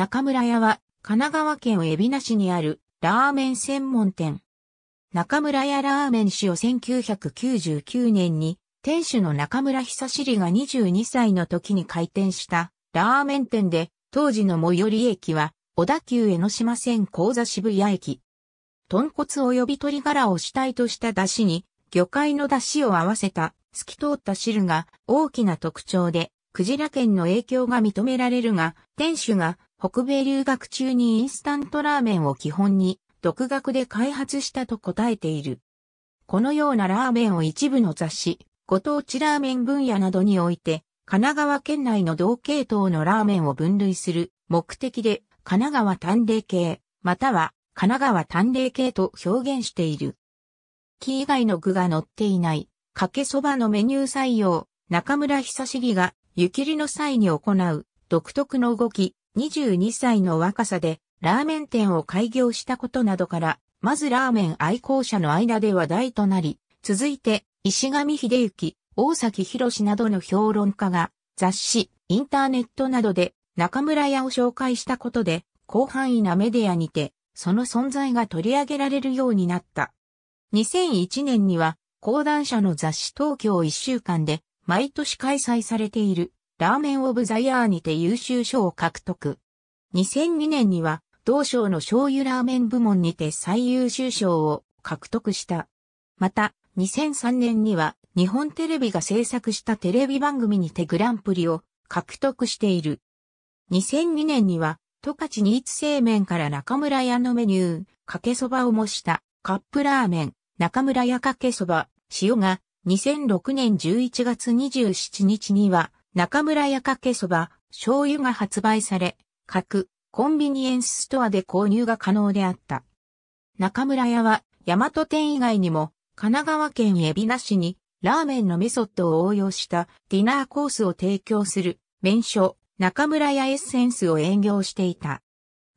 中村屋は、神奈川県海老名市にあるラーメン専門店。中村屋ラーメン氏を1999年に、店主の中村久志が22歳の時に開店したラーメン店で、当時の最寄り駅は、小田急江ノ島線高座渋谷駅。豚骨及び鶏ガラを主体とした出汁に、魚介の出汁を合わせた透き通った汁が大きな特徴で、クジラ県の影響が認められるが、店主が北米留学中にインスタントラーメンを基本に独学で開発したと答えている。このようなラーメンを一部の雑誌、ご当地ラーメン分野などにおいて、神奈川県内の同系統のラーメンを分類する目的で、神奈川短麗系、または神奈川短麗系と表現している。木以外の具が乗っていない、かけそばのメニュー採用、中村久しぎが湯切りの際に行う独特の動き、22歳の若さでラーメン店を開業したことなどから、まずラーメン愛好者の間で話題となり、続いて石上秀幸、大崎博などの評論家が雑誌、インターネットなどで中村屋を紹介したことで、広範囲なメディアにて、その存在が取り上げられるようになった。2001年には、講談社の雑誌東京一週間で、毎年開催されている、ラーメンオブザイヤーにて優秀賞を獲得。2002年には、同賞の醤油ラーメン部門にて最優秀賞を獲得した。また、2003年には、日本テレビが制作したテレビ番組にてグランプリを獲得している。2002年には、十勝ニーツ製麺から中村屋のメニュー、かけそばを模したカップラーメン、中村屋かけそば、塩が、2006年11月27日には、中村屋かけそば、醤油が発売され、各コンビニエンスストアで購入が可能であった。中村屋は、大和店以外にも、神奈川県海老名市に、ラーメンのメソッドを応用したディナーコースを提供する、名所、中村屋エッセンスを営業していた。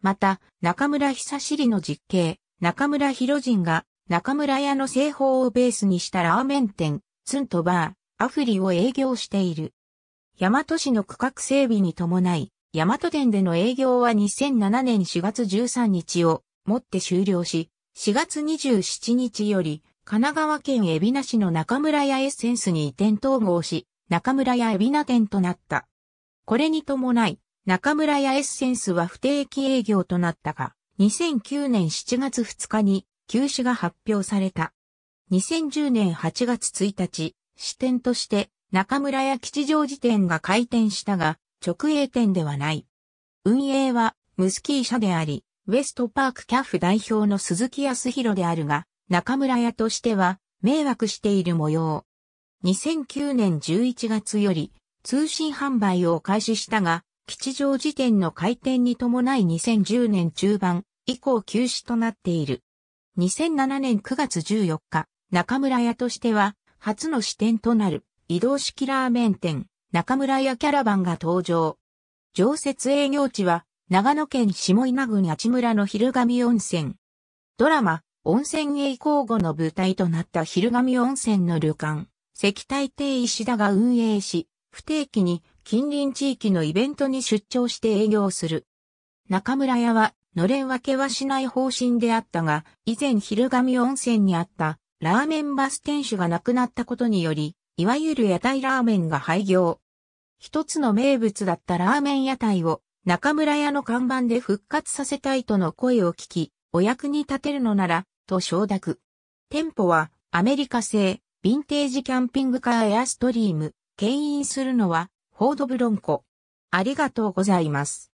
また、中村久りの実刑、中村博人が、中村屋の製法をベースにしたラーメン店、ツンとバー、アフリを営業している。大和市の区画整備に伴い、大和店での営業は2007年4月13日をもって終了し、4月27日より、神奈川県海老名市の中村屋エッセンスに移転統合し、中村屋海老名店となった。これに伴い、中村屋エッセンスは不定期営業となったが、2009年7月2日に休止が発表された。2010年8月1日、支店として中村屋吉祥寺店が開店したが、直営店ではない。運営は、ムスキー社であり、ウェストパークキャフ代表の鈴木康弘であるが、中村屋としては、迷惑している模様。2009年11月より、通信販売を開始したが、吉祥寺店の開店に伴い2010年中盤以降休止となっている。2007年9月14日、中村屋としては初の支店となる。移動式ラーメン店、中村屋キャラバンが登場。常設営業地は、長野県下稲郡八村の昼神温泉。ドラマ、温泉へ移行後の舞台となった昼神温泉の旅館、石体亭石田が運営し、不定期に近隣地域のイベントに出張して営業する。中村屋は、のれん分けはしない方針であったが、以前昼神温泉にあった、ラーメンバス店主が亡くなったことにより、いわゆる屋台ラーメンが廃業。一つの名物だったラーメン屋台を中村屋の看板で復活させたいとの声を聞き、お役に立てるのなら、と承諾。店舗はアメリカ製ヴィンテージキャンピングカーエアストリーム、牽引するのはフォードブロンコ。ありがとうございます。